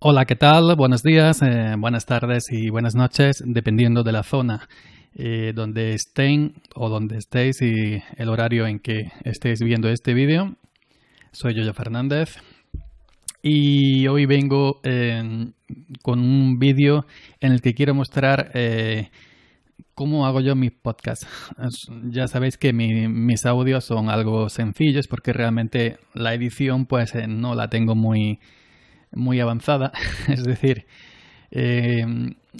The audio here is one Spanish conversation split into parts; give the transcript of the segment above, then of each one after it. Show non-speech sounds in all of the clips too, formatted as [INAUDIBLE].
Hola, ¿qué tal? Buenos días, eh, buenas tardes y buenas noches, dependiendo de la zona eh, donde estén o donde estéis y el horario en que estéis viendo este vídeo. Soy Yoyo Fernández y hoy vengo eh, con un vídeo en el que quiero mostrar cómo hago yo mis podcasts. Ya sabéis que mis audios son algo sencillos porque realmente la edición pues no la tengo muy muy avanzada, [LAUGHS] es decir, eh,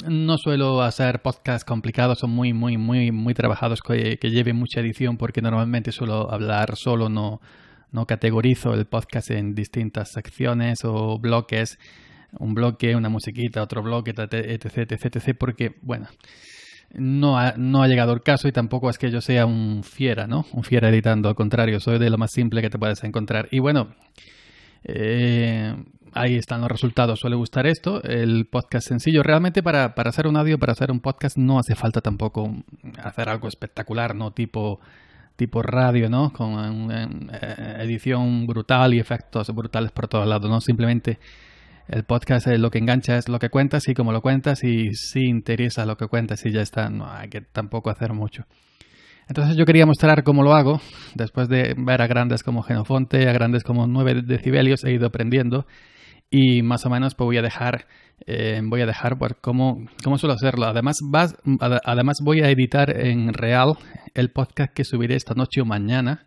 no suelo hacer podcasts complicados o muy, muy, muy, muy trabajados que, que, lleven mucha edición porque normalmente suelo hablar solo, no, no categorizo el podcast en distintas secciones o bloques, un bloque, una musiquita, otro bloque, etc, etc, etc, porque, bueno, no ha, no ha llegado el caso y tampoco es que yo sea un fiera, ¿no? Un fiera editando, al contrario, soy de lo más simple que te puedes encontrar. Y bueno... Eh, ahí están los resultados. Suele gustar esto, el podcast sencillo. Realmente para, para, hacer un audio, para hacer un podcast, no hace falta tampoco hacer algo espectacular, ¿no? Tipo, tipo radio, ¿no? Con eh, eh, edición brutal y efectos brutales por todos lados, ¿no? Simplemente el podcast es lo que engancha, es lo que cuentas y como lo cuentas y si interesa lo que cuentas y ya está. No hay que tampoco hacer mucho. Entonces yo quería mostrar cómo lo hago. Después de ver a grandes como Genofonte, a grandes como 9 decibelios, he ido aprendiendo. Y más o menos pues voy a dejar, eh, voy a dejar pues, cómo, cómo, suelo hacerlo. Además, vas, además voy a editar en real el podcast que subiré esta noche o mañana.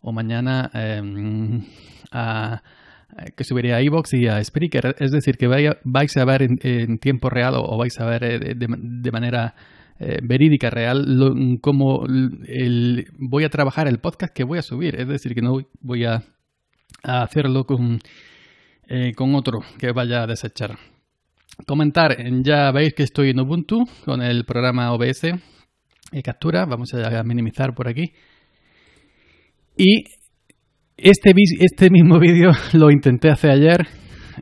O mañana em, que subiré a Evox y a Spreaker. Es decir, que vaya, vais a ver en, tiempo real o, vais a ver eh, de manera eh, verídica, real, mm, como el, voy a trabajar el podcast que voy a subir. Es decir, que no voy a, hacerlo con, eh, con otro que vaya a desechar. Comentar, eh, ya veis que estoy en Ubuntu con el programa OBS y captura. Vamos a minimizar por aquí. Y este, este mismo [LAUGHS] vídeo lo intenté hacer ayer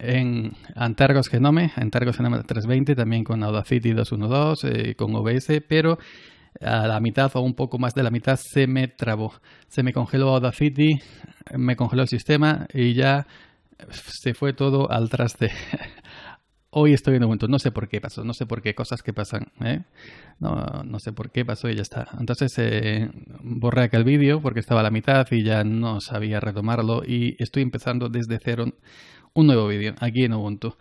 en Antargos Genome, Antargos Genome 320, también con Audacity 212, eh, con OBS, pero a la mitad o un poco más de la mitad se me trabó. Se me congeló Audacity, me congeló el sistema y ya se fue todo al traste. [LAUGHS] Hoy estoy en momento no sé por qué pasó, no sé por qué cosas que pasan, ¿eh? no, sé por qué pasó y ya está. Entonces eh, borré aquel vídeo porque estaba a la mitad y ya no sabía retomarlo y estoy empezando desde cero un nuevo vídeo aquí en Ubuntu.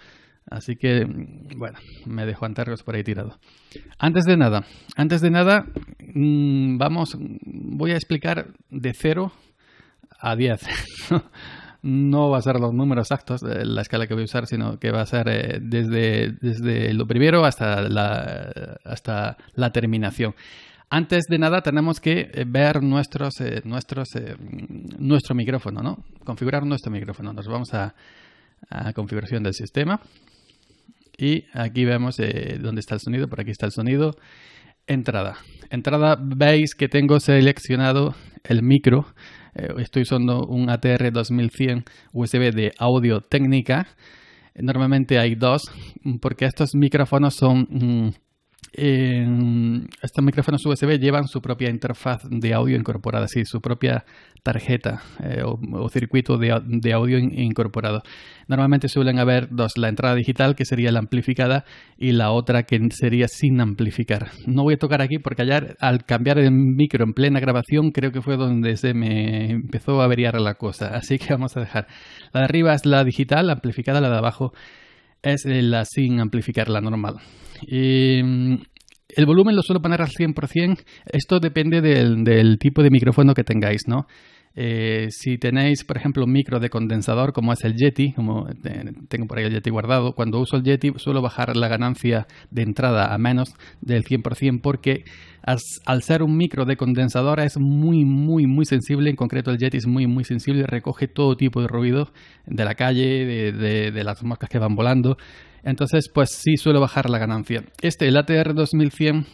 Así que, bueno, me dejo antarros por ahí tirado. Antes de nada, antes de nada, mm, vamos, voy a explicar de 0 a 10. no va a ser los números exactos de la escala que voy a usar, sino que va a ser eh, desde, desde lo primero hasta la, hasta la terminación. Antes de nada tenemos que eh, ver nuestros, eh, nuestros, nuestro micrófono, ¿no? Configurar nuestro micrófono. Nos vamos a, a configuración del sistema. Y aquí vemos eh, dónde está el sonido. Por aquí está el sonido. Entrada. Entrada, veis que tengo seleccionado el micro. Eh, estoy usando un ATR 2100 USB de audio técnica. Normalmente hay dos, porque estos micrófonos son... Mm, estos micrófonos USB llevan su propia interfaz de audio incorporada, sí, su propia tarjeta eh, o, circuito de, audio incorporado. Normalmente suelen haber dos, la entrada digital que sería la amplificada y la otra que sería sin amplificar. No voy a tocar aquí porque ayer al cambiar el micro en plena grabación creo que fue donde se me empezó a averiar la cosa, así que vamos a dejar. La de arriba es la digital, la amplificada, la de abajo es la sin amplificar, la normal. Em, el volumen lo suelo poner al 100%. Esto depende del, del, tipo de micrófono que tengáis, ¿no? Eh, si tenéis, por ejemplo, un micro de condensador, como es el Yeti, como eh, tengo por ahí el Yeti guardado, cuando uso el Yeti suelo bajar la ganancia de entrada a menos del 100% porque al ser un micro de condensador es muy, muy, muy sensible. En concreto, el Yeti es muy, muy sensible, recoge todo tipo de ruido de la calle, de, de las moscas que van volando. Entonces, pues sí suelo bajar la ganancia. Este, el ATR 2100,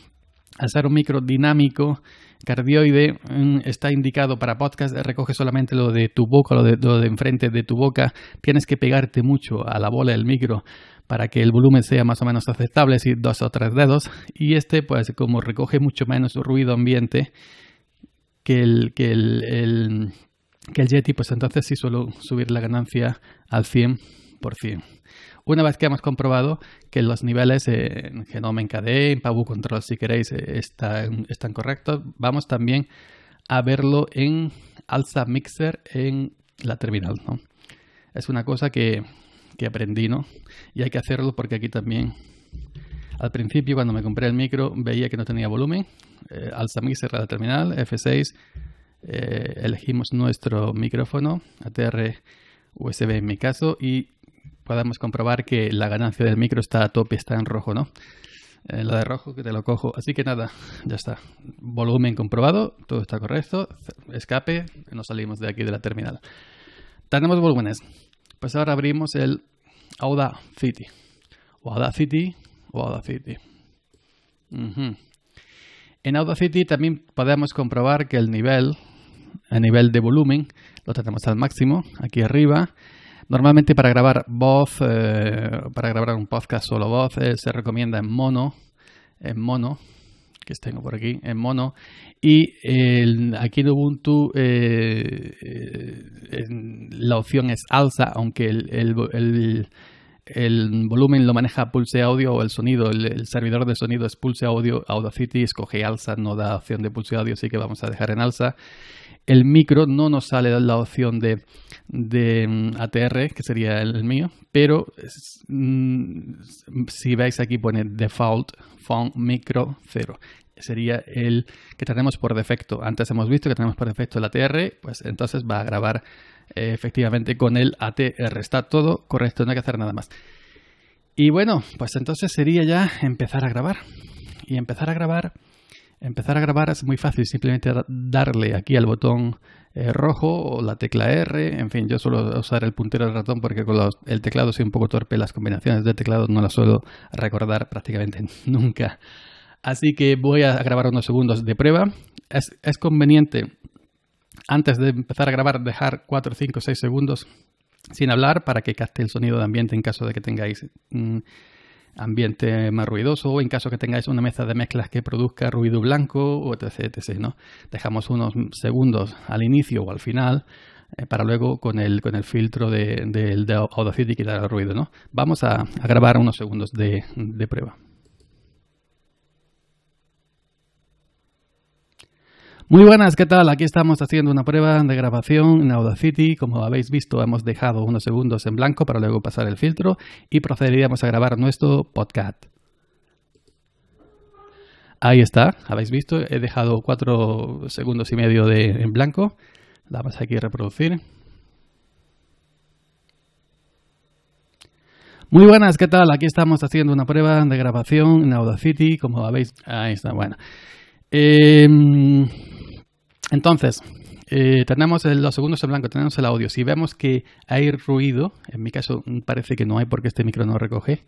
al ser un micro dinámico, cardioide mm, está indicado para podcast, recoge solamente lo de tu boca, lo de, lo de enfrente de tu boca. Tienes que pegarte mucho a la bola del micro para que el volumen sea más o menos aceptable, si dos o tres dedos. Y este, pues como recoge mucho menos ruido ambiente que el, que el, que el Yeti, pues entonces sí suelo subir la ganancia al 100%. Una vez que hemos comprobado que los niveles eh, en Genome KDE, en Pabu Control, si queréis, eh, están, están correctos, vamos también a verlo en Alza Mixer en la terminal. Es una cosa que, aprendí, ¿no? Y hay que hacerlo porque aquí también, al principio cuando me compré el micro, veía que no tenía volumen. Eh, alza mixer a la terminal, F6, elegimos nuestro micrófono, ATR USB en mi caso, y podemos comprobar que la ganancia del micro está a tope, está en rojo, ¿no? en eh, la de rojo que te lo cojo. Así que nada, ya está. Volumen comprobado, todo está correcto. Escape, nos salimos de aquí de la terminal. Tenemos volúmenes. Pues ahora abrimos el Audacity. O Audacity o Audacity. En Audacity también podemos comprobar que el nivel, a nivel de volumen, lo tenemos al máximo, aquí arriba. Normalmente para grabar voz, eh, para grabar un podcast solo voz, eh, se recomienda en mono, en mono, que tengo por aquí, en mono. Y aquí en Ubuntu eh, la opción es alza, aunque el, volumen lo maneja Pulse Audio o el sonido, el, el, servidor de sonido es Pulse Audio, Audacity escoge alza, no da opción de Pulse Audio, así que vamos a dejar en alza el micro no nos sale la opción de, mm, ATR, que sería el mío, pero mm, si veis aquí pone default Phone micro 0. Sería el que tenemos por defecto. Antes hemos visto que tenemos por defecto el ATR, pues entonces va a grabar eh, efectivamente con el ATR. Está todo correcto, no hay que hacer nada más. Y bueno, pues entonces sería ya empezar a grabar. Y empezar a grabar Empezar a grabar es muy fácil, simplemente darle aquí al botón eh, rojo o la tecla R, en fin, yo suelo usar el puntero del ratón porque con el teclado soy un poco torpe, las combinaciones de teclado no las suelo recordar prácticamente [LAUGHS] nunca. Así que voy a grabar unos segundos de prueba. Es, conveniente, antes de empezar a grabar, dejar 4, 5, 6 segundos sin hablar para que capte el sonido de ambiente en caso de que tengáis... Mm, ambiente más ruidoso, o en caso que tengáis una mesa de mezclas que produzca ruido blanco, o etc. etc Dejamos unos segundos al inicio o al final eh, para luego con el, con el filtro de, de, Audacity quitar el ruido. ¿no? Vamos a, a grabar unos segundos de, de prueba. Muy buenas, ¿qué tal? Aquí estamos haciendo una prueba de grabación en Audacity. Como habéis visto, hemos dejado unos segundos en blanco para luego pasar el filtro y procederíamos a grabar nuestro podcast. Ahí está, habéis visto, he dejado cuatro segundos y medio de, en blanco. Damos aquí a reproducir. Muy buenas, ¿qué tal? Aquí estamos haciendo una prueba de grabación en Audacity, como habéis... Ahí está, bueno. Em, entonces, eh, tenemos los segundos en blanco, tenemos el audio. Si vemos que hay ruido, en mi caso parece que no hay porque este micro no recoge.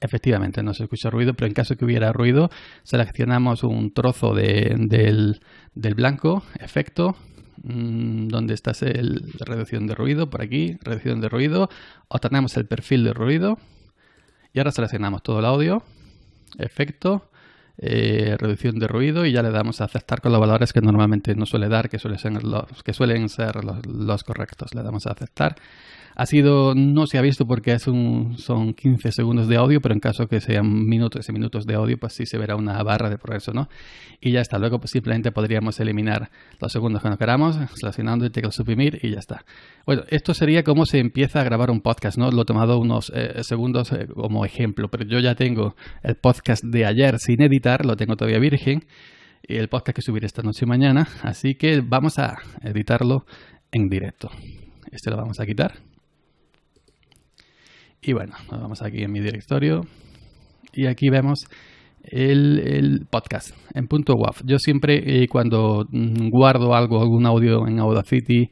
Efectivamente, no se escucha ruido, pero en caso que hubiera ruido, seleccionamos un trozo del, blanco, efecto, mm, donde está el reducción de ruido, por aquí, reducción de ruido, obtenemos el perfil de ruido y ahora seleccionamos todo el audio, efecto, eh, reducción de ruido y ya le damos a aceptar con los valores que normalmente no suele dar, que suelen ser los, que suelen ser los correctos. Le damos a aceptar ha sido, no se ha visto porque es son 15 segundos de audio, pero en caso que sean minutos y minutos de audio, pues sí se verá una barra de progreso, ¿no? Y ya está. Luego pues, simplemente podríamos eliminar los segundos que nos queramos, seleccionando y tecla suprimir y ya está. Bueno, esto sería como se empieza a grabar un podcast, ¿no? Lo he tomado unos eh, segundos eh, como ejemplo, pero yo ya tengo el podcast de ayer sin editar, lo tengo todavía virgen Y el podcast que subiré esta noche y mañana. Así que vamos a editarlo en directo. Este lo vamos a quitar. Y bueno, nos vamos aquí en mi directorio y aquí vemos el, podcast en punto .wav. Yo siempre eh, cuando mm, guardo algo, algún audio en Audacity,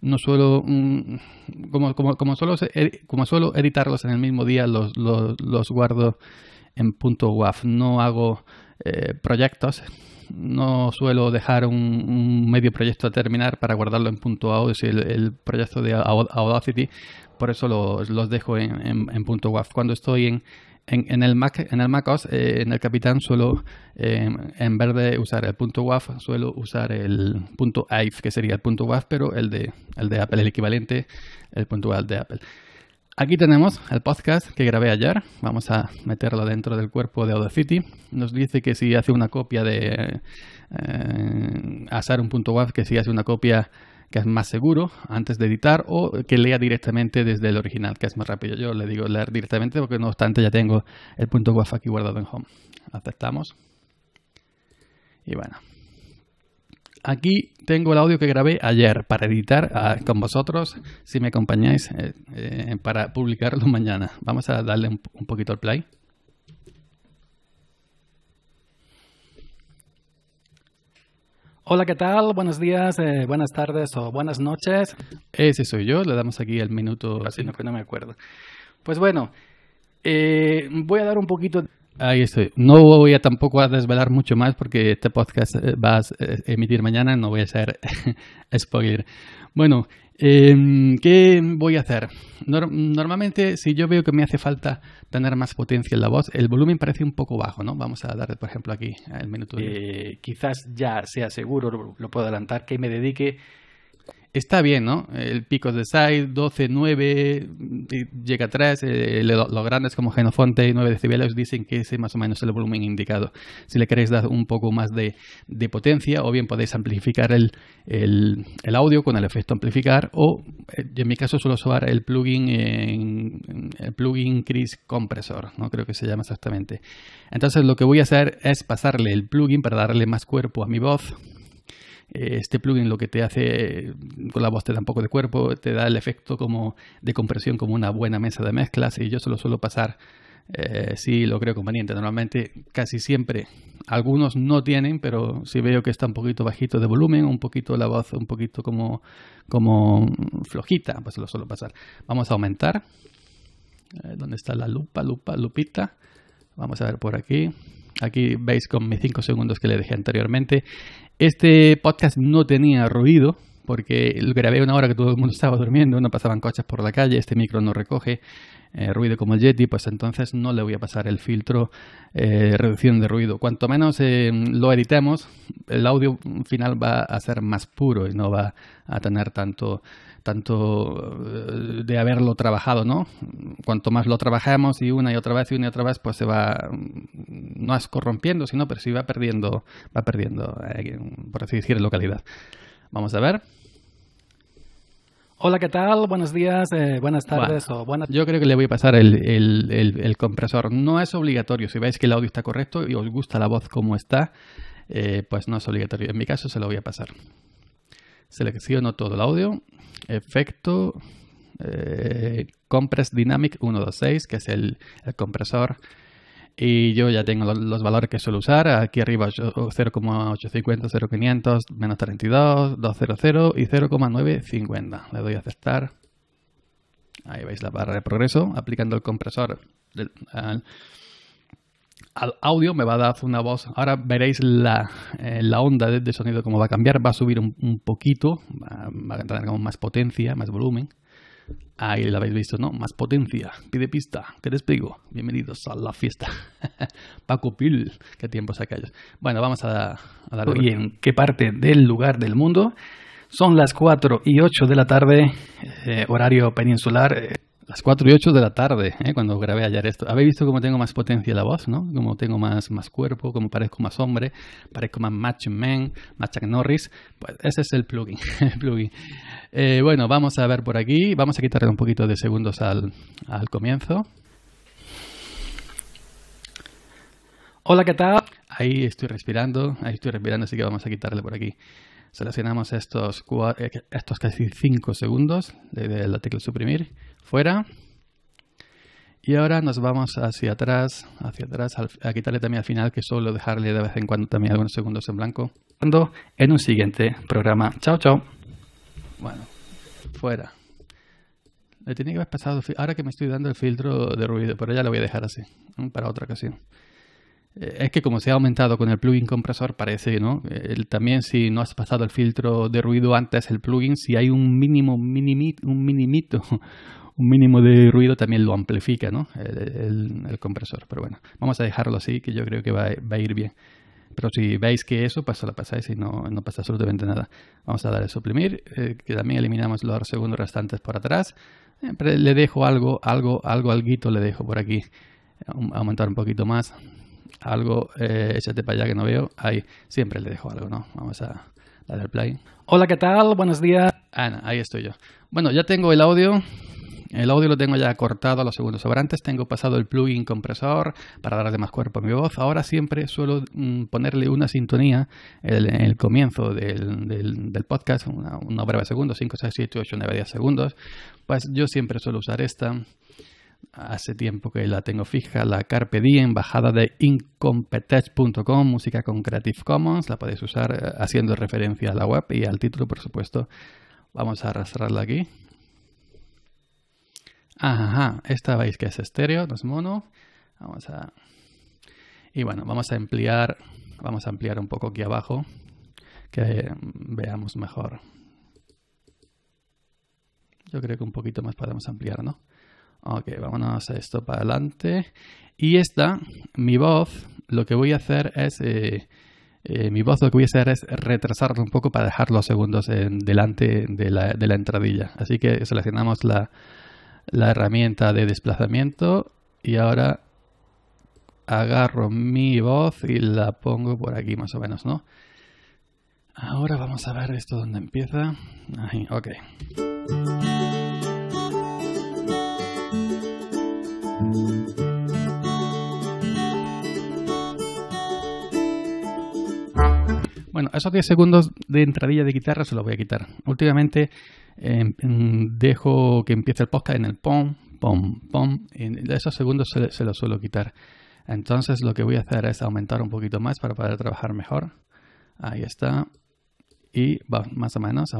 no suelo, mm, como, como, como, suelo, como suelo editarlos en el mismo día, los, los, guardo en punto .wav. No hago eh, proyectos no suelo dejar un, medio proyecto a terminar para guardarlo en punto audio es el, proyecto de Audacity, por eso los, dejo en, punto .wav. Cuando estoy en, el Mac, en el macos, OS, eh, en el Capitán suelo, em, en vez de usar el punto .wav, suelo usar el punto que sería el punto .wav, pero el de, el de Apple, el equivalente, el punto de Apple. Aquí tenemos el podcast que grabé ayer. Vamos a meterlo dentro del cuerpo de Audacity. Nos dice que si hace una copia de eh, punto web, que si hace una copia que es más seguro antes de editar o que lea directamente desde el original, que es más rápido. Yo le digo leer directamente porque no obstante ya tengo el punto WAF aquí guardado en home. Aceptamos. Y bueno, Aquí tengo el audio que grabé ayer para editar ah, con vosotros, si me acompañáis, eh, eh, para publicarlo [LAUGHS] mañana. Vamos a darle un, poquito al play. Hola, ¿qué tal? Buenos días, eh, buenas tardes o buenas noches. Ese soy yo, le damos aquí el minuto. Así no, que no me acuerdo. Pues bueno, voy a dar un poquito Ahí estoy. No voy a tampoco a desvelar mucho más porque este podcast eh, vas a eh, emitir mañana, no voy a ser [LAUGHS] spoiler. Bueno, em, ¿qué voy a hacer? normalmente, si yo veo que me hace falta tener más potencia en la voz, el volumen parece un poco bajo, ¿no? Vamos a darle, por ejemplo, aquí el minuto. Eh, quizás ya sea seguro, lo puedo adelantar, que me dedique está bien, ¿no? El pico de Side, 12, 9, llega atrás eh, los grandes como Genofonte y 9 decibelios dicen que ese más o menos el volumen indicado. Si le queréis dar un poco más de, potencia, o bien podéis amplificar el, audio con el efecto amplificar, o eh, en mi caso suelo usar el plugin, en, el plugin Chris Compressor, ¿no? Creo que se llama exactamente. Entonces lo que voy a hacer es pasarle el plugin para darle más cuerpo a mi voz eh, este plugin lo que te hace, con la voz te da un poco de cuerpo, te da el efecto como de compresión como una buena mesa de mezclas y yo se lo suelo pasar eh, si lo creo conveniente. Normalmente casi siempre, algunos no tienen, pero si veo que está un poquito bajito de volumen, un poquito la voz un poquito como, como flojita, pues se lo suelo pasar. Vamos a aumentar. donde eh, ¿Dónde está la lupa, lupa, lupita? Vamos a ver por aquí. Aquí veis con mis 5 segundos que le dejé anteriormente. Este podcast no tenía ruido porque lo grabé una hora que todo el mundo estaba durmiendo, no pasaban coches por la calle, este micro no recoge eh, ruido como el Yeti, pues entonces no le voy a pasar el filtro eh, reducción de ruido. Cuanto menos eh, lo editemos, el audio final va a ser más puro y no va a tener tanto, tanto eh, de haberlo trabajado, ¿no? Cuanto más lo trabajamos y una y otra vez y una y otra vez, pues se va, mm, no es corrompiendo, sino pero sí va perdiendo, va perdiendo, eh, por así decir, localidad. Vamos a ver. Hola, ¿qué tal? Buenos días, eh, buenas tardes o Yo creo que le voy a pasar el, el, el, compresor. No es obligatorio. Si veis que el audio está correcto y os gusta la voz como está, eh, pues no es obligatorio. En mi caso se lo voy a pasar. Selecciono todo el audio, efecto, eh, Compress Dynamic 126, que es el, compresor. Y yo ya tengo los, valores que suelo usar. Aquí arriba 0,850, 0,500, menos 32, 200 y 0,950. Le doy a aceptar. Ahí veis la barra de progreso. Aplicando el compresor al audio me va a dar una voz. Ahora veréis la, eh, la onda de, sonido cómo va a cambiar. Va a subir un, poquito, va, a tener más potencia, más volumen. Ahí lo habéis visto, ¿no? Más potencia. Pide pista, les digo Bienvenidos a la fiesta. [LAUGHS] Paco Pil, qué tiempos aquellos. Bueno, vamos a, a dar. ¿Y en qué parte del lugar del mundo? Son las 4 y 8 de la tarde, eh, horario peninsular. Eh, las 4 y 8 de la tarde, ¿eh? cuando grabé ayer esto. Habéis visto cómo tengo más potencia la voz, ¿no? Cómo tengo más, más cuerpo, cómo parezco más hombre, parezco más macho man, Macho Norris. Pues ese es el plugin. [LAUGHS] plugin. Eh, bueno, vamos a ver por aquí. Vamos a quitarle un poquito de segundos al, comienzo. Hola, ¿qué tal? Ahí estoy respirando, ahí estoy respirando, así que vamos a quitarle por aquí. Seleccionamos estos, eh, estos casi 5 segundos de la tecla suprimir fuera. Y ahora nos vamos hacia atrás, hacia atrás, a quitarle también al final, que solo dejarle de vez en cuando también algunos segundos en blanco. En un siguiente programa. Chao, chao. Bueno, fuera. Le tenía que haber pasado, ahora que me estoy dando el filtro de ruido, pero ya lo voy a dejar así, para otra ocasión. Eh, es que como se ha aumentado con el plugin compresor, parece, ¿no? También si no has pasado el filtro de ruido antes el plugin, si hay un mínimo, minimi, un minimito un mínimo de ruido también lo amplifica, ¿no? El, compresor. Pero bueno, vamos a dejarlo así, que yo creo que va, a ir bien. Pero si veis que eso, pasa la pasáis y no, no pasa absolutamente nada. Vamos a darle a suprimir, eh, que también eliminamos los segundos restantes por atrás. siempre eh, le dejo algo, algo, algo, alguito le dejo por aquí. Um, aumentar un poquito más. Algo, eh, échate para allá que no veo. Ahí, siempre le dejo algo, ¿no? Vamos a darle play. Hola, ¿qué tal? Buenos días. Ana, ahí estoy yo. Bueno, ya tengo el audio el audio lo tengo ya cortado a los segundos sobrantes, tengo pasado el plugin compresor para darle más cuerpo a mi voz. Ahora siempre suelo mm, ponerle una sintonía en el comienzo del, podcast, una, breves breve segundo, 5, 6, 7, 8, 9, 10 segundos. Pues yo siempre suelo usar esta. Hace tiempo que la tengo fija, la Carpe Diem, bajada de incompetech.com, música con Creative Commons. La podéis usar eh, haciendo referencia a la web y al título, por supuesto. Vamos a arrastrarla aquí. Ajá, esta veis que es estéreo, no es mono. Vamos a... Y bueno, vamos a ampliar, vamos a ampliar un poco aquí abajo, que eh, veamos mejor. Yo creo que un poquito más podemos ampliar, ¿no? Ok, vámonos a esto para adelante. Y esta, mi voz, lo que voy a hacer es... Eh, eh, mi voz lo que voy a hacer es retrasarlo un poco para dejar los segundos en delante de la, de la entradilla. Así que seleccionamos la, la herramienta de desplazamiento y ahora agarro mi voz y la pongo por aquí más o menos, ¿no? Ahora vamos a ver esto donde empieza. Ahí, ok. esos 10 segundos de entradilla de guitarra se los voy a quitar. Últimamente em, em, dejo que empiece el podcast en el pom, pom, pom. En esos segundos se, los suelo quitar. Entonces lo que voy a hacer es aumentar un poquito más para poder trabajar mejor. Ahí está. Y va, más o menos.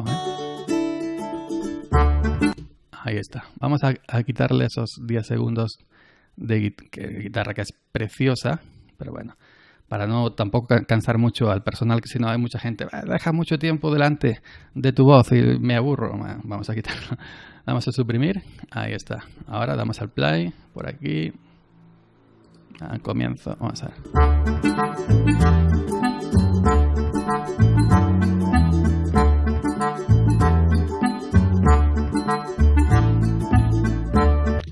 Ahí está. Vamos a, a quitarle esos 10 segundos de guitarra que es preciosa. Pero bueno para no tampoco cansar mucho al personal, que si no hay mucha gente, ah, deja mucho tiempo delante de tu voz y me aburro, vamos a quitarlo. [LAUGHS] Vamos a suprimir, ahí está. Ahora damos al play, por aquí. Ah, comienzo, vamos a ver.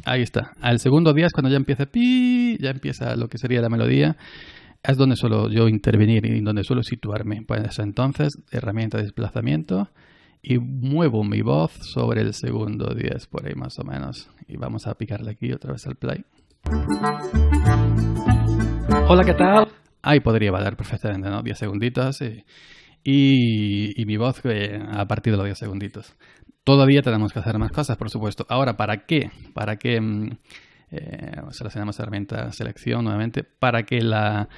Ahí está. Al segundo día es cuando ya empieza pi, ya empieza lo que sería la melodía es donde suelo yo intervenir y donde suelo situarme. Pues entonces, herramienta de desplazamiento y muevo mi voz sobre el segundo 10, por ahí más o menos. Y vamos a picarle aquí otra vez al play. Hola, ¿qué tal? Ahí podría valer perfectamente, ¿no? 10 segunditos y, mi voz eh, a partir de los 10 segunditos. Todavía tenemos que hacer más cosas, por supuesto. Ahora, ¿para qué? ¿Para qué? Mm, eh, seleccionamos herramienta selección nuevamente para que la,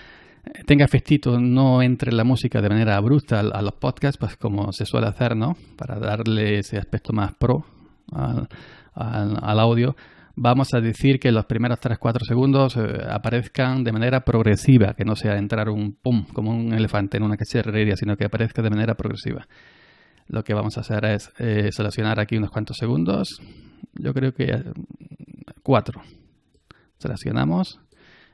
tenga festito, no entre la música de manera abrupta a, los podcasts, pues como se suele hacer, ¿no? Para darle ese aspecto más pro al, audio, vamos a decir que los primeros 3-4 segundos eh, aparezcan de manera progresiva, que no sea entrar un pum como un elefante en una cacharrería, sino que aparezca de manera progresiva. Lo que vamos a hacer es eh, seleccionar aquí unos cuantos segundos, yo creo que 4. Eh, Seleccionamos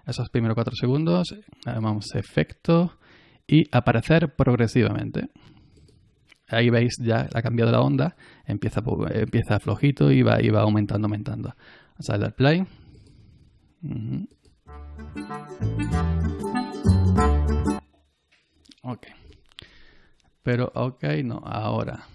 esos primeros cuatro segundos, le damos efecto y aparecer progresivamente. Ahí veis ya ha cambiado la onda, empieza, empieza flojito y va, y va aumentando, aumentando. a play. Ok. Pero ok, no, ahora.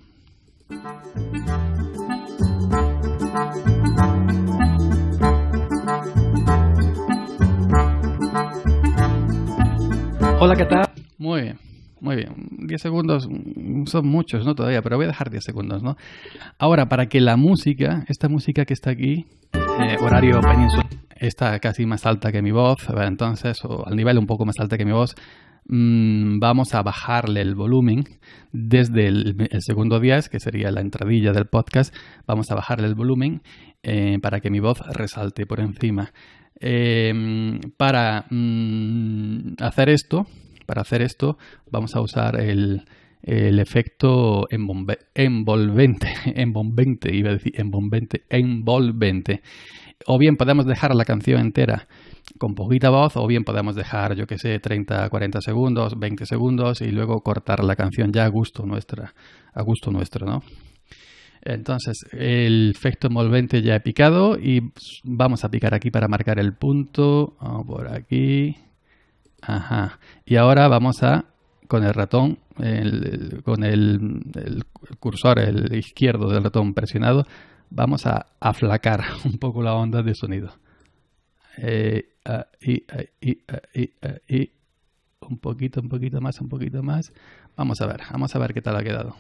Hola, ¿qué tal? Muy bien, muy bien. 10 segundos mm, son muchos, ¿no? Todavía, pero voy a dejar 10 segundos, ¿no? Ahora, para que la música, esta música que está aquí, eh, horario península está casi más alta que mi voz, entonces, o al nivel un poco más alta que mi voz, mm, vamos a bajarle el volumen desde el, segundo 10, que sería la entradilla del podcast, vamos a bajarle el volumen eh, para que mi voz resalte por encima. Em, para mm, hacer esto, para hacer esto, vamos a usar el, efecto [LAUGHS] envolvente, iba a decir envolvente. O bien podemos dejar la canción entera con poquita voz, o bien podemos dejar, yo que sé, 30, 40 segundos, 20 segundos y luego cortar la canción ya a gusto nuestra, a gusto nuestro, ¿no? Entonces, el efecto envolvente ya he picado y vamos a picar aquí para marcar el punto. Vamos por aquí. Ajá. Y ahora vamos a, con el ratón, con el, cursor el izquierdo del ratón presionado, vamos a aflacar [LAUGHS] un poco la onda de sonido. Eh, ah, ah, ah, y un poquito, un poquito más, un poquito más. Vamos a ver, vamos a ver qué tal ha quedado.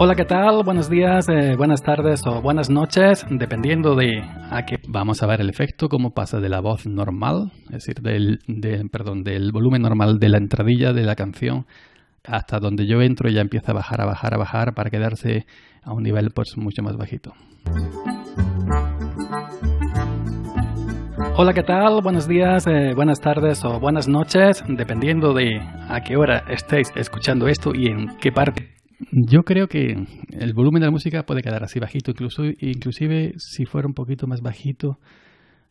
Hola, ¿qué tal? Buenos días, eh, buenas tardes o buenas noches, dependiendo de a qué. Vamos a ver el efecto, cómo pasa de la voz normal, es decir, del, perdón, del volumen normal de la entradilla de la canción hasta donde yo entro y ya empieza a bajar, a bajar, a bajar para quedarse a un nivel pues mucho más bajito. Hola, ¿qué tal? Buenos días, eh, buenas tardes o buenas noches, dependiendo de a qué hora estéis escuchando esto y en qué parte. Yo creo que el volumen de la música puede quedar así bajito, incluso, inclusive si fuera un poquito más bajito,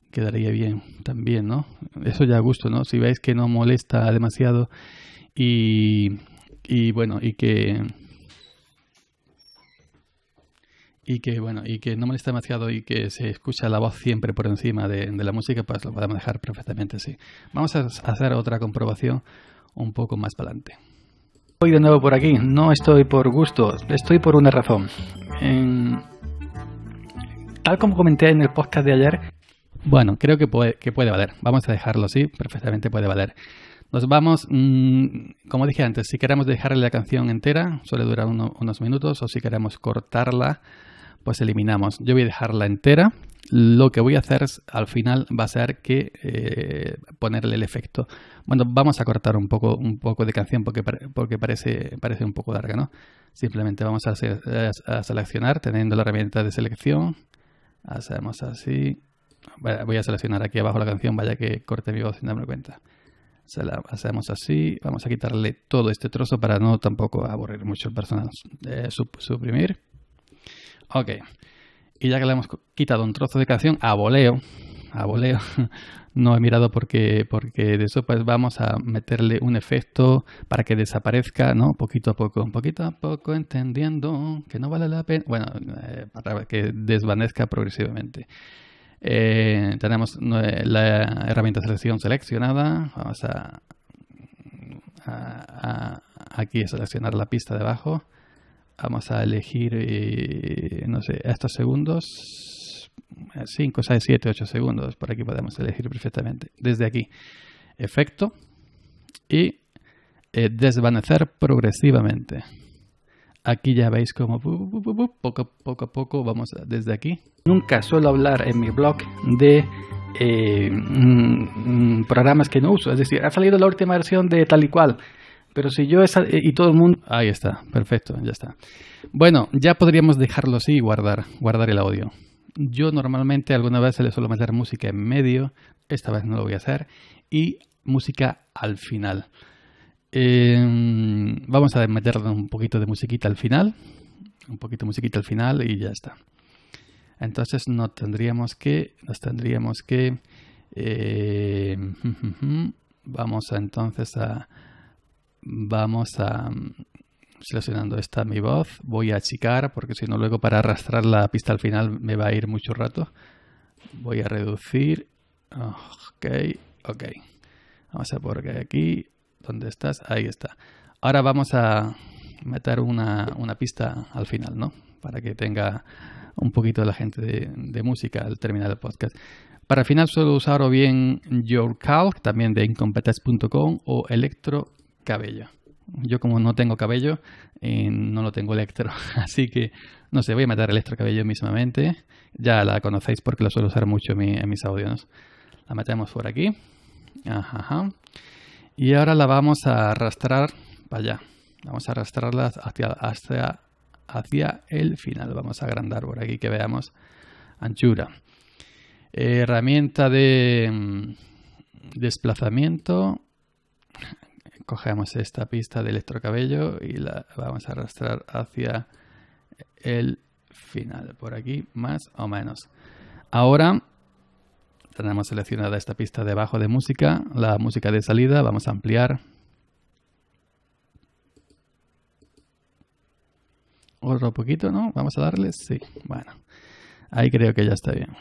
quedaría bien también, ¿no? Eso ya a gusto, ¿no? Si veis que no molesta demasiado y, y bueno, y que y que bueno y que no molesta demasiado y que se escucha la voz siempre por encima de, la música pues lo podemos dejar perfectamente así vamos a hacer otra comprobación un poco más para adelante Hoy de nuevo por aquí no estoy por gusto estoy por una razón tal como comenté en el podcast de ayer bueno creo que puede, puede valer vamos a dejarlo así perfectamente puede valer nos vamos, mm, como dije antes, si queremos dejarle la canción entera, suele durar unos minutos, o si queremos cortarla, pues eliminamos. Yo voy a dejarla entera. Lo que voy a hacer al final va a ser que eh, ponerle el efecto. Bueno, vamos a cortar un poco, un poco de canción porque, porque parece, parece un poco larga, ¿no? Simplemente vamos a, seleccionar teniendo la herramienta de selección. Hacemos así. voy a seleccionar aquí abajo la canción, vaya que corte mi voz sin darme cuenta. la hacemos así. Vamos a quitarle todo este trozo para no tampoco aburrir mucho el personal. Eh, suprimir. Ok. Y ya que le hemos quitado un trozo de canción, a voleo, a voleo, [LAUGHS] no he mirado porque, porque de eso pues vamos a meterle un efecto para que desaparezca, ¿no? Poquito a poco, poquito a poco, entendiendo que no vale la pena, bueno, eh, para que desvanezca progresivamente. Eh, tenemos la herramienta de selección seleccionada, vamos a, a seleccionar la pista de abajo Vamos a elegir, eh, no sé, estos segundos, 5, 6, 7, 8 segundos, por aquí podemos elegir perfectamente. Desde aquí, efecto y eh, desvanecer progresivamente. Aquí ya veis como poco, a poco vamos desde aquí. Nunca suelo hablar en mi blog de eh, mm, mm, programas que no uso. Es decir, ha salido la última versión de tal y cual. Pero si yo esa, y todo el mundo... Ahí está, perfecto, ya está. Bueno, ya podríamos dejarlo así y guardar, guardar el audio. Yo normalmente alguna vez le suelo meter música en medio, esta vez no lo voy a hacer, y música al final. Em, vamos a meterle un poquito de musiquita al final, un poquito de musiquita al final y ya está. Entonces no tendríamos que, nos tendríamos que, eh, [LAUGHS] vamos a, entonces a, Vamos a... Mm, seleccionando esta mi voz, voy a achicar porque si no luego para arrastrar la pista al final me va a ir mucho rato. Voy a reducir. Ok, ok. Vamos a por aquí. ¿Dónde estás? Ahí está. Ahora vamos a meter una, pista al final, ¿no? Para que tenga un poquito de la gente de, música al terminar el podcast. Para final suelo usar o bien YourCalc, también de incompetence.com o Electro cabello. Yo como no tengo cabello, eh, no lo tengo electro. [LAUGHS] Así que, no sé, voy a matar electro cabello mismamente. Ya la conocéis porque la suelo usar mucho en, mis audios. La metemos por aquí. Y ahora la vamos a arrastrar para allá. Vamos a arrastrarla hacia, hacia el final. Vamos a agrandar por aquí que veamos anchura. herramienta de mm, desplazamiento cogemos esta pista de electrocabello y la vamos a arrastrar hacia el final, por aquí más o menos. Ahora tenemos seleccionada esta pista debajo de música, la música de salida, vamos a ampliar. Otro poquito, ¿no? Vamos a darle, sí, bueno, ahí creo que ya está bien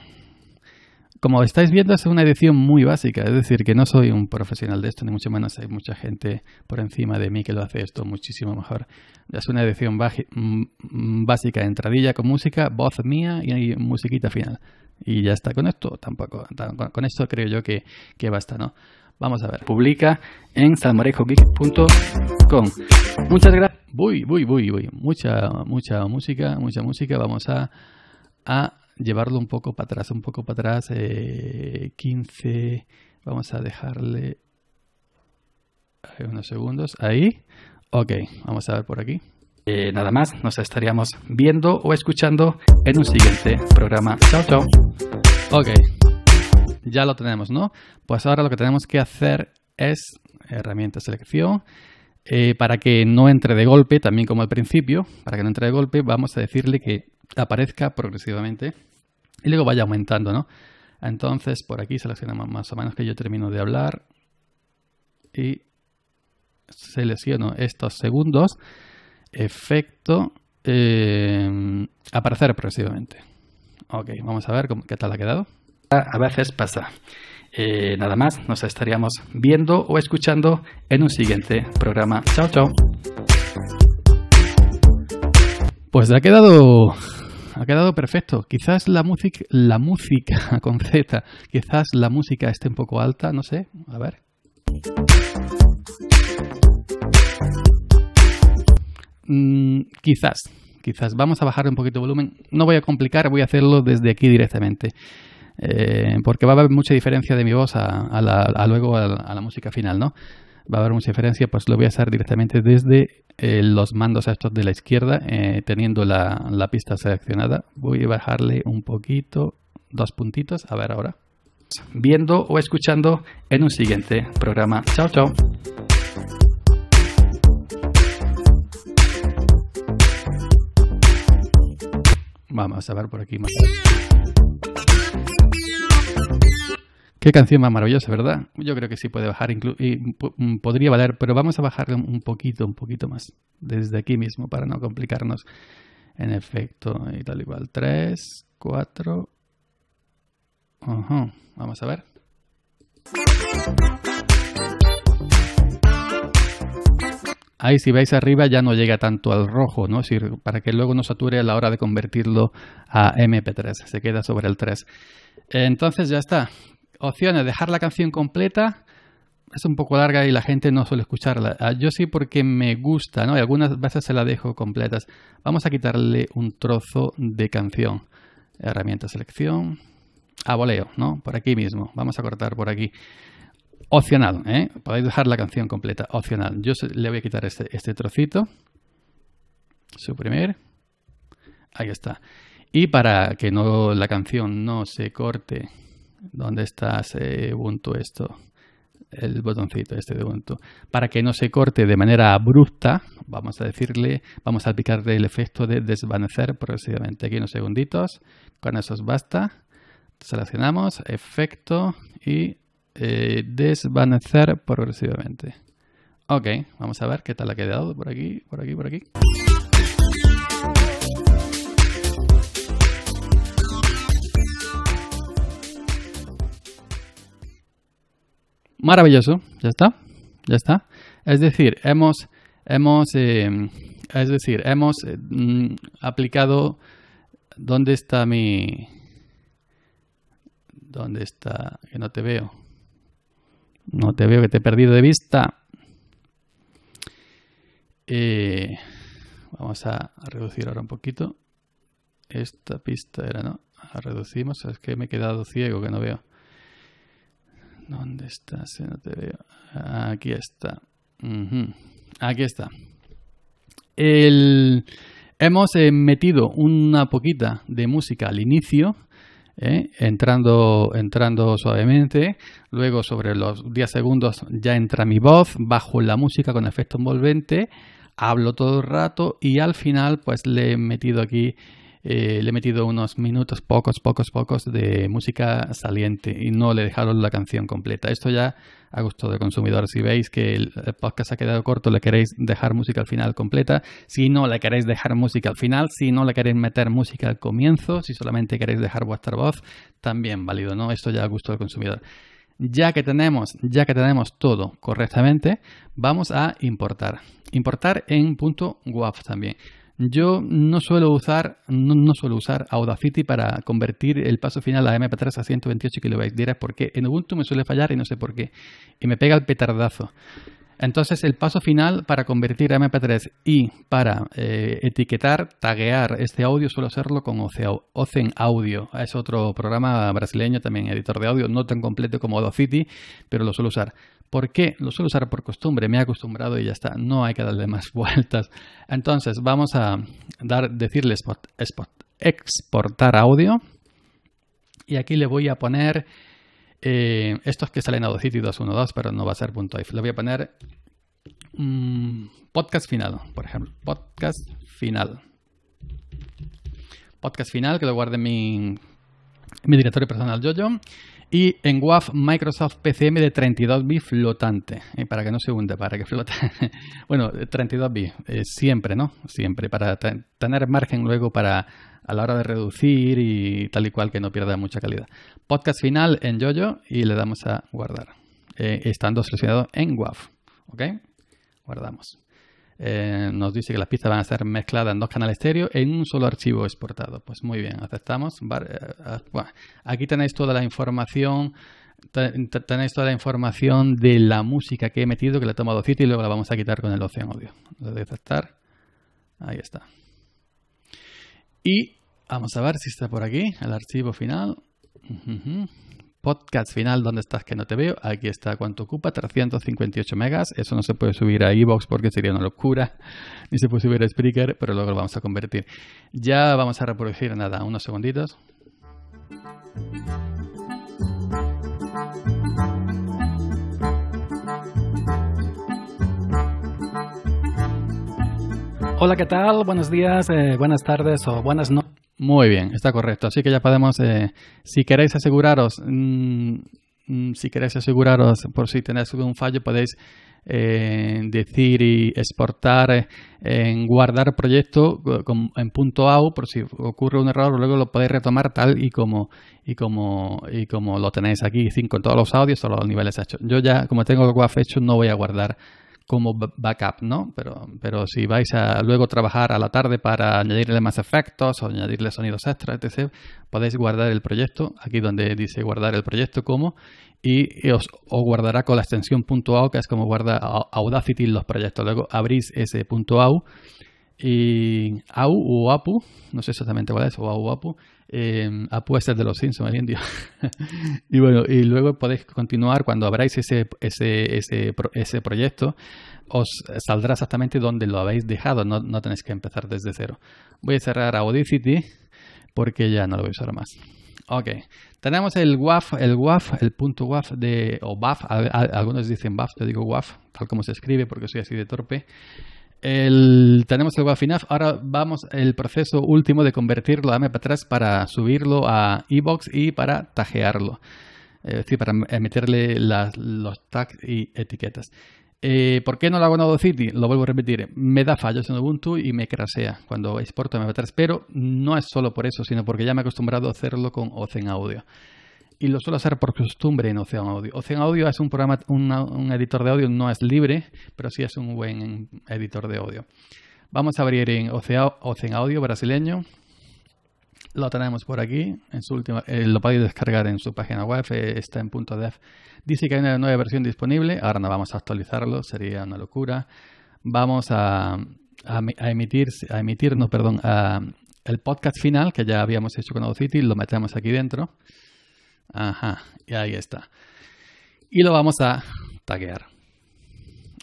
como estáis viendo, es una edición muy básica, es decir, que no soy un profesional de esto, ni mucho menos hay mucha gente por encima de mí que lo hace esto muchísimo mejor. Es una edición mm, básica, entradilla con música, voz mía y musiquita final. Y ya está, con esto tampoco, con esto creo yo que, basta, ¿no? Vamos a ver, publica en salmorejogeek.com. Muchas gracias. Voy, voy, voy, voy. Mucha, mucha música, mucha música. Vamos a, a llevarlo un poco para atrás, un poco para atrás, 15, eh, vamos a dejarle unos segundos, ahí, ok, vamos a ver por aquí. Eh, nada más, nos estaríamos viendo o escuchando en un siguiente programa. Chao, chao. Ok, ya lo tenemos, ¿no? Pues ahora lo que tenemos que hacer es herramienta selección. Eh, para que no entre de golpe, también como al principio, para que no entre de golpe, vamos a decirle que aparezca progresivamente y luego vaya aumentando, ¿no? Entonces, por aquí seleccionamos más o menos que yo termino de hablar y selecciono estos segundos, efecto, eh, aparecer progresivamente. Ok, vamos a ver cómo, qué tal ha quedado. A veces pasa. Eh, nada más, nos estaríamos viendo o escuchando en un siguiente programa. Chao, chao. Pues ha quedado ha quedado perfecto. Quizás la música, la música [LAUGHS] con Z, quizás la música esté un poco alta, no sé, a ver. Mm, quizás, quizás. Vamos a bajar un poquito el volumen. No voy a complicar, voy a hacerlo desde aquí directamente. Eh, porque va a haber mucha diferencia de mi voz a, luego a la música final, ¿no? va a haber mucha diferencia, pues lo voy a hacer directamente desde eh, los mandos estos de la izquierda, eh, teniendo la, la, pista seleccionada. Voy a bajarle un poquito, dos puntitos, a ver ahora. Viendo o escuchando en un siguiente programa. Chao, chao. Vamos a ver por aquí más. Qué canción más maravillosa, ¿verdad? Yo creo que sí puede bajar, y mm, podría valer, pero vamos a bajarle un poquito, un poquito más, desde aquí mismo, para no complicarnos en efecto y tal igual. 3, 4. Ajá, Vamos a ver. Ahí si veis arriba ya no llega tanto al rojo, ¿no? para que luego no sature a la hora de convertirlo a MP3. Se queda sobre el 3. Entonces ya está opciones, dejar la canción completa. Es un poco larga y la gente no suele escucharla. Ah, yo sí porque me gusta, ¿no? Y algunas veces se la dejo completas. Vamos a quitarle un trozo de canción. Herramienta selección. A ah, voleo, ¿no? Por aquí mismo. Vamos a cortar por aquí. Opcional, ¿eh? Podéis dejar la canción completa. Opcional. Yo le voy a quitar este, este trocito. Suprimir. Ahí está. Y para que no la canción no se corte donde está eh, Ubuntu esto? El botoncito este de Ubuntu. Para que no se corte de manera abrupta, vamos a decirle, vamos a aplicarle el efecto de desvanecer progresivamente. Aquí unos segunditos, con eso basta. Seleccionamos, efecto y eh, desvanecer progresivamente. Ok, vamos a ver qué tal ha quedado por aquí, por aquí, por aquí. Maravilloso, ya está, ya está. Es decir, hemos, hemos, em, es decir, hemos eh, mm, aplicado. ¿Dónde está mi? ¿Dónde está? Que no te veo. No te veo, que te he perdido de vista. Eh, vamos a reducir ahora un poquito. Esta pista era, ¿no? reducimos. Es que me he quedado ciego, que no veo. ¿Dónde está? Aquí está. Aquí está. Hemos eh, metido una poquita de música al inicio, eh, entrando, entrando suavemente. Luego, sobre los 10 segundos, ya entra mi voz bajo la música con efecto envolvente. Hablo todo el rato y al final, pues le he metido aquí eh, le he metido unos minutos, pocos, pocos, pocos, de música saliente y no le dejaron la canción completa. Esto ya a gusto del consumidor. Si veis que el podcast ha quedado corto, le queréis dejar música al final completa. Si no le queréis dejar música al final, si no le queréis meter música al comienzo, si solamente queréis dejar vuestra voz, también válido, ¿no? Esto ya a gusto del consumidor. Ya que tenemos, ya que tenemos todo correctamente, vamos a importar. Importar en punto .wav también. Yo no suelo usar, no, suelo usar Audacity para convertir el paso final a MP3 a 128 kilobytes. Dirás por En Ubuntu me suele fallar y no sé por qué. Y me pega el petardazo. Entonces, el paso final para convertir a MP3 y para eh, etiquetar, taguear este audio, suelo hacerlo con Ocean Audio. Es otro programa brasileño, también editor de audio, no tan completo como Audacity, pero lo suelo usar. ¿Por qué? Lo suelo usar por costumbre, me he acostumbrado y ya está, no hay que darle más [LAUGHS] vueltas. Entonces, vamos a dar, decirle spot, exportar audio. Y aquí le voy a poner eh, estos que salen a dos sitios, 212, pero no va a ser .if. Le voy a poner mm, podcast final, por ejemplo. Podcast final. Podcast final, que lo guarde mi, mi directorio personal, yo, y en WAF Microsoft PCM de 32 bits flotante, eh, para que no se hunde, para que flote. [LAUGHS] bueno, 32 eh, bits, eh, siempre, ¿no? Siempre, para tener margen luego para a la hora de reducir y tal y cual que no pierda mucha calidad. Podcast final en Jojo y le damos a guardar, estando seleccionado en WAF, ¿ok? Guardamos. Eh, nos dice que las pistas van a ser mezcladas en dos canales estéreo e en un solo archivo exportado. Pues muy bien, aceptamos. Eh, ah, aquí tenéis toda la información tenéis toda la información de la música que he metido, que la he tomado cita y luego la vamos a quitar con el Ocean Audio. Lo de aceptar. Ahí está. Y vamos a ver si está por aquí, el archivo final podcast final, ¿dónde estás que no te veo? Aquí está cuánto ocupa, 358 megas. Eso no se puede subir a Evox porque sería una locura. [LAUGHS] Ni se puede subir a Spreaker, pero luego lo vamos a convertir. Ya vamos a reproducir nada, unos segunditos. Hola, ¿qué tal? Buenos días, eh, buenas tardes o buenas noches muy bien, está correcto. Así que ya podemos, eh, si queréis aseguraros, mm, mm, si queréis aseguraros por si tenéis un fallo, podéis eh, decir y exportar eh, en guardar proyecto en punto .au por si ocurre un error, luego lo podéis retomar tal y como y como y como lo tenéis aquí, cinco con todos los audios, todos los niveles hechos. Yo ya, como tengo el WAF hecho, no voy a guardar como backup, ¿no? Pero, pero si vais a luego trabajar a la tarde para añadirle más efectos o añadirle sonidos extra, etc., podéis guardar el proyecto, aquí donde dice guardar el proyecto como, y, os, guardará con la extensión .au, que es como guarda Audacity los proyectos. Luego abrís ese .au y Au o Apu, no sé exactamente cuál es, o Au Apu, eh, Apu es el de los Simpsons, el [LAUGHS] y bueno, y luego podéis continuar cuando abráis ese, ese, ese, ese proyecto, os saldrá exactamente donde lo habéis dejado, no, no tenéis que empezar desde cero. Voy a cerrar Audacity porque ya no lo voy a usar más. Ok, tenemos el WAF, el WAF, el punto WAF de, o BAF, algunos dicen BAF, yo digo WAF, tal como se escribe porque soy así de torpe. El, tenemos el WAFINAF, ahora vamos el proceso último de convertirlo a MP3 para subirlo a Evox y para tajearlo. Es decir, para meterle los tags y etiquetas. Eh, ¿Por qué no lo hago en Audacity? Lo vuelvo a repetir. Me da fallos en Ubuntu y me crasea cuando exporto MP3, pero no es solo por eso, sino porque ya me he acostumbrado a hacerlo con Ozen Audio y lo suelo hacer por costumbre en Ocean Audio. Ocean Audio es un programa, un editor de audio, no es libre, pero sí es un buen editor de audio. Vamos a abrir en Ocean Audio brasileño. Lo tenemos por aquí. En su última, eh, lo podéis descargar en su página web, eh, está en punto .dev. Dice que hay una nueva versión disponible. Ahora no vamos a actualizarlo, sería una locura. Vamos a, a, emitir, a emitirnos, perdón, el podcast final que ya habíamos hecho con Audacity, lo metemos aquí dentro. Ajá, y ahí está. Y lo vamos a taguear.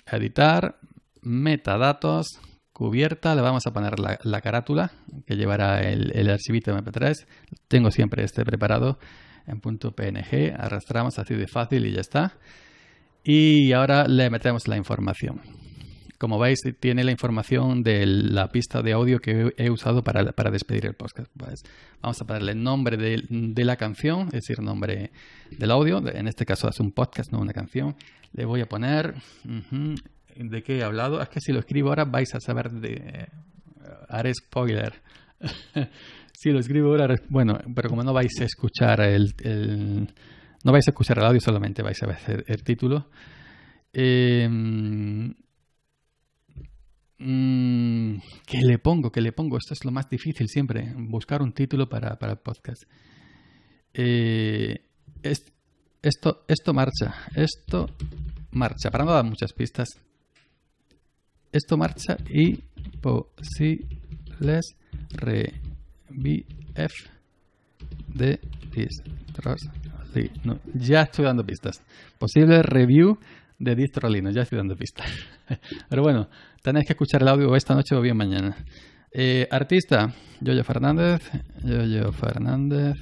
Editar, metadatos, cubierta, le vamos a poner la, carátula que llevará el, el, archivito MP3. Tengo siempre este preparado en punto .png, arrastramos así de fácil y ya está. Y ahora le metemos la información. Como veis, tiene la información de la pista de audio que he usado para, despedir el podcast. Pues, vamos a ponerle el nombre de, la canción, es decir, nombre del audio. En este caso es un podcast, no una canción. Le voy a poner de qué he hablado. Es que si lo escribo ahora vais a saber de... Eh, haré spoiler. [LAUGHS] si lo escribo ahora, bueno, pero como no vais a escuchar el, no vais a escuchar el audio, solamente vais a ver el, título. Eh, que mm, ¿Qué le pongo? ¿Qué le pongo? Esto es lo más difícil siempre, buscar un título para, para podcast. Eh, esto, esto marcha, esto marcha. Para no dar muchas pistas. Esto marcha y posibles reviews de distros. Sí, ya estoy dando pistas. Posible review de distro ya estoy dando pistas. [LAUGHS] Pero bueno, tenéis que escuchar el audio esta noche o bien mañana. Eh, artista, Yoyo Fernández. Yoyo Fernández.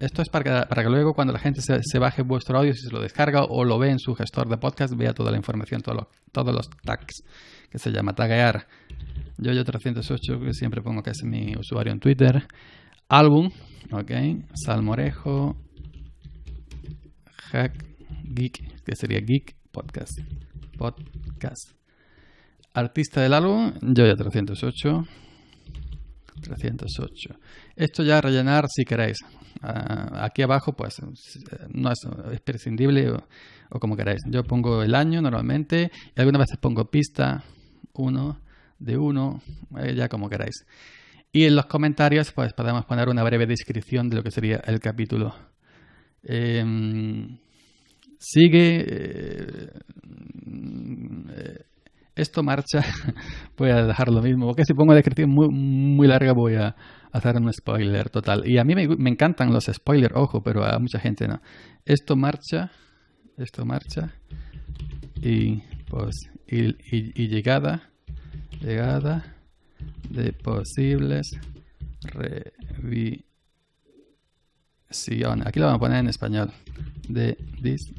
Esto es para que, para que luego cuando la gente se, baje vuestro audio, si se lo descarga o lo ve en su gestor de podcast, vea toda la información, todos los tags, que se llama taguear. Yoyo308, que siempre pongo que es mi usuario en Twitter. Álbum, ok. Salmorejo. Hack Geek, que sería Geek Podcast. Podcast. Artista del álbum, Joya 308. 308. Esto ya rellenar si queréis. Ah, aquí abajo, pues no es, imprescindible prescindible o, como queráis. Yo pongo el año normalmente y algunas veces pongo pista 1 de 1, eh, ya como queráis. Y en los comentarios, pues podemos poner una breve descripción de lo que sería el capítulo. Em, sigue. Eh, esto marcha. [LAUGHS] voy a dejar lo mismo. Porque si pongo la descripción muy, muy larga, voy a hacer un spoiler total. Y a mí me, encantan los spoilers, ojo, pero a mucha gente no. Esto marcha. Esto marcha. Y pues. y, llegada. Llegada de posibles revisiones. Aquí lo vamos a poner en español. De this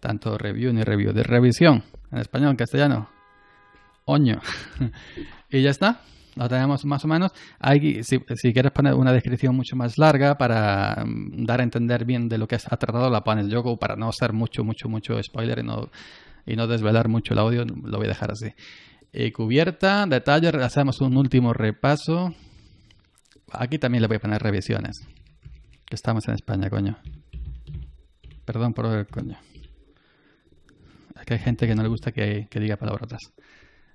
tanto review ni review. De revisión. En español, en castellano. Oño. [LAUGHS] y ya está. Lo tenemos más o menos. si, quieres poner una descripción mucho más larga para mm, dar a entender bien de lo que ha tratado, la panel Yo, para no hacer mucho, mucho, mucho spoiler y no, y no desvelar mucho el audio, lo voy a dejar así. Eh, cubierta, detalle, hacemos un último repaso. Aquí también le voy a poner revisiones. Que estamos en España, coño. Perdón por el coño. Es que hay gente que no le gusta que, que diga palabras,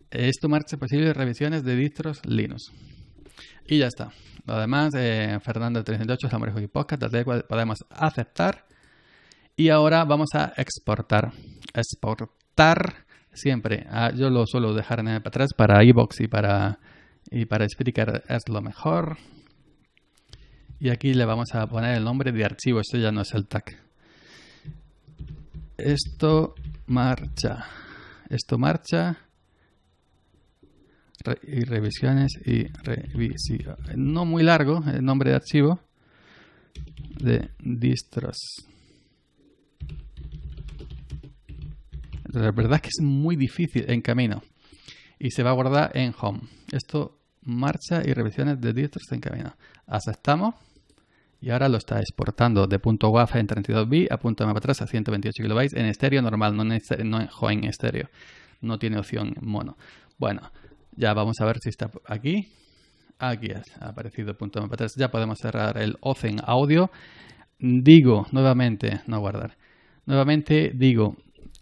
Esto marcha posible revisiones de distros Linux. Y ya está. Además, demás eh, Fernando 38 es y podcast, podemos aceptar. Y ahora vamos a exportar. Exportar siempre. Ah, yo lo suelo dejar en para para iBox y para, y para explicar es lo mejor. Y aquí le vamos a poner el nombre de archivo. Esto ya no es el tag. Esto marcha. Esto marcha. y revisiones y revisión. No muy largo el nombre de archivo de distros. La verdad es que es muy difícil en camino y se va a guardar en home. Esto marcha y revisiones de distros en camino. Aceptamos. Y ahora lo está exportando de punto .waf en 32B a punto .mp3 a 128 kilobytes en estéreo normal, no en, estéreo, no estéreo. No tiene opción mono. Bueno, ya vamos a ver si está aquí. Aquí ha aparecido punto .mp3. Ya podemos cerrar el OCEN audio. Digo nuevamente, no guardar. Nuevamente digo,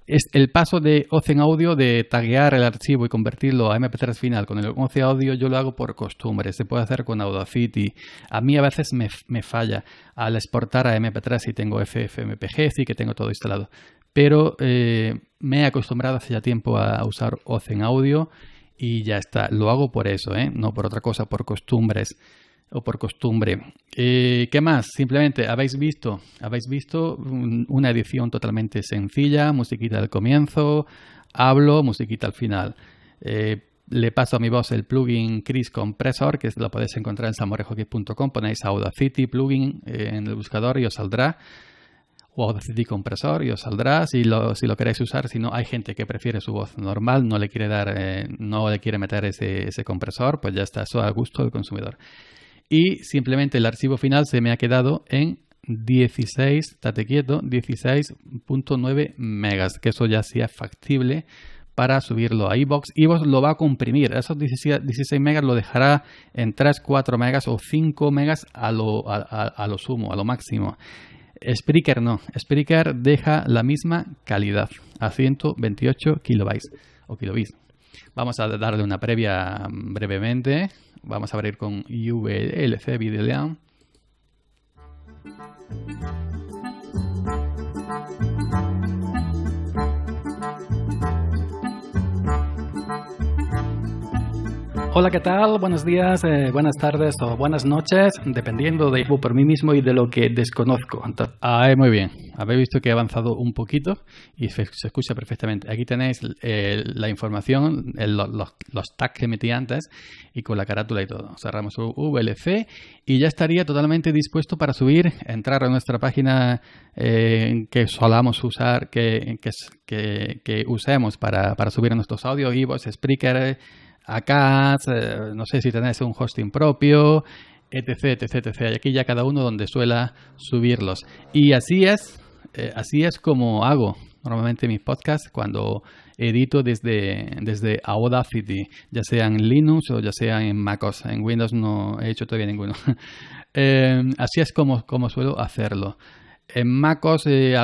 es el paso de Ocean Audio de taguear el archivo y convertirlo a MP3 final con el Ocean Audio yo lo hago por costumbres se puede hacer con Audacity. A mí a veces me, falla al exportar a MP3 si tengo FFmpeg, si que tengo todo instalado. Pero eh, me he acostumbrado hace ya tiempo a usar Ocean Audio y ya está. Lo hago por eso, ¿eh? no por otra cosa, por costumbres o por costumbre. Eh, ¿Qué más? Simplemente habéis visto, habéis visto una edición totalmente sencilla, musiquita al comienzo, hablo, musiquita al final. Eh, le paso a mi voz el plugin Chris Compressor, que lo podéis encontrar en samorejokit.com, ponéis Audacity plugin eh, en el buscador y os saldrá, o Audacity Compressor y os saldrá si lo, queréis usar, si no, hay gente que prefiere su voz normal, no le quiere dar, no le quiere meter ese compresor, pues ya está, eso a gusto del consumidor y simplemente el archivo final se me ha quedado en 16, estate quieto, 16.9 megas, que eso ya sea factible para subirlo a iBox. iBox lo va a comprimir, esos 16, megas lo dejará en 3, 4 megas o 5 megas a lo, a lo sumo, a lo máximo. Spreaker no, Spreaker deja la misma calidad a 128 kilobytes o kilobits. Vamos a darle una previa mm, brevemente Vamos a abrir con VLC Video Hola, ¿qué tal? Buenos días, eh, buenas tardes o buenas noches, dependiendo de por mí mismo y de lo que desconozco. ah, muy bien. Habéis visto que he avanzado un poquito y se, escucha perfectamente. Aquí tenéis eh, la información, los, tags que metí antes y con la carátula y todo. Cerramos VLC y ya estaría totalmente dispuesto para subir, entrar a nuestra página eh, que solamos usar, que, que, usemos para, para, subir nuestros audios, e Spreaker, acá eh, no sé si tenéis un hosting propio, etc, etc, etc. Y aquí ya cada uno donde suela subirlos. Y así es, eh, así es como hago normalmente mis podcasts cuando edito desde, desde Audacity, ya sea en Linux o ya sea en MacOS. En Windows no he hecho todavía ninguno. [LAUGHS] Eh, así es como, como suelo hacerlo. En MacOS eh,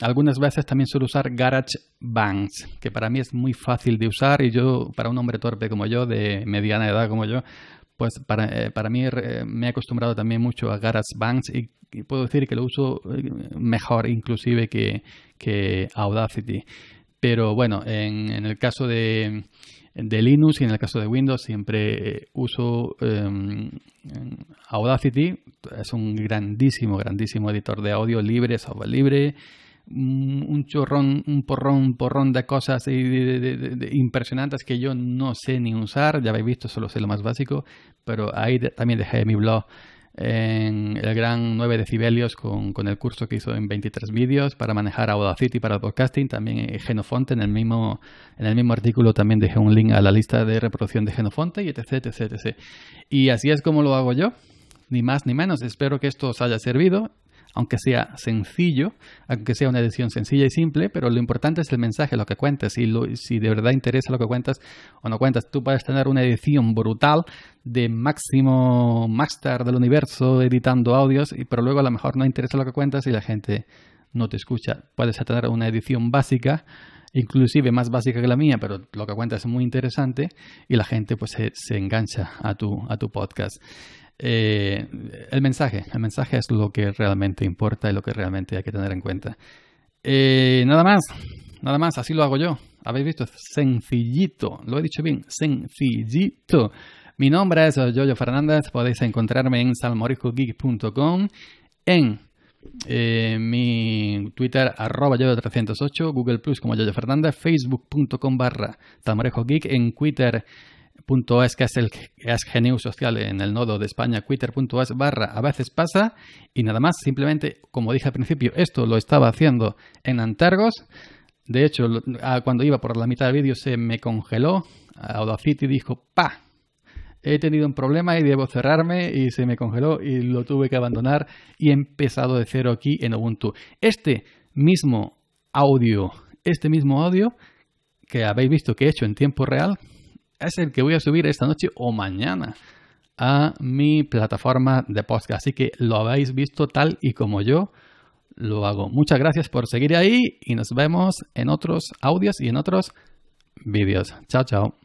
algunas veces también suelo usar Garage que para mí es muy fácil de usar y yo, para un hombre torpe como yo, de mediana edad como yo, pues para, eh, mí me he acostumbrado también mucho a Garage y, puedo decir que lo uso eh, mejor inclusive que, Audacity. Pero bueno, en el caso de, de Linux y en el caso de Windows siempre eh, uso em, Audacity. Es un grandísimo, grandísimo editor de audio libre, software libre. Mm, un chorrón, un porrón, un porrón de cosas impresionantes que yo no sé ni usar. Ya habéis visto, solo sé lo más básico. Pero ahí también dejé mi blog en el gran 9 decibelios con, con el curso que hizo en 23 vídeos para manejar Audacity para podcasting, también Genofonte, en el mismo, en el mismo artículo también dejé un link a la lista de reproducción de Genofonte y etc, etc, etc. Y así es como lo hago yo, ni más ni menos. Espero que esto os haya servido aunque sea sencillo, aunque sea una edición sencilla y simple, pero lo importante es el mensaje, lo que cuentas, y si, si de verdad interesa lo que cuentas o no cuentas. Tú puedes tener una edición brutal de máximo máster del universo editando audios, Y pero luego a lo mejor no interesa lo que cuentas y la gente no te escucha. Puedes tener una edición básica inclusive más básica que la mía, pero lo que cuenta es muy interesante y la gente pues se, engancha a tu, a tu podcast. Eh, el mensaje, el mensaje es lo que realmente importa y lo que realmente hay que tener en cuenta. Eh, nada más, nada más, así lo hago yo. Habéis visto, sencillito, lo he dicho bien, sencillito. Mi nombre es Yoyo Fernández, podéis encontrarme en salmoricogeek.com, en eh, mi Twitter arroba de 308 Google Plus como de fernanda facebook.com barra tamarejo geek en Twitter .es, que es el es social en el nodo de España, twitter.es barra a veces pasa y nada más, simplemente como dije al principio, esto lo estaba haciendo en Antargos, de hecho ah, cuando iba por la mitad de vídeo se me congeló, Audacity dijo pa he tenido un problema y debo cerrarme y se me congeló y lo tuve que abandonar y he empezado de cero aquí en Ubuntu. Este mismo audio, este mismo audio que habéis visto que he hecho en tiempo real, es el que voy a subir esta noche o mañana a mi plataforma de podcast. Así que lo habéis visto tal y como yo lo hago. Muchas gracias por seguir ahí y nos vemos en otros audios y en otros vídeos. Chao, chao.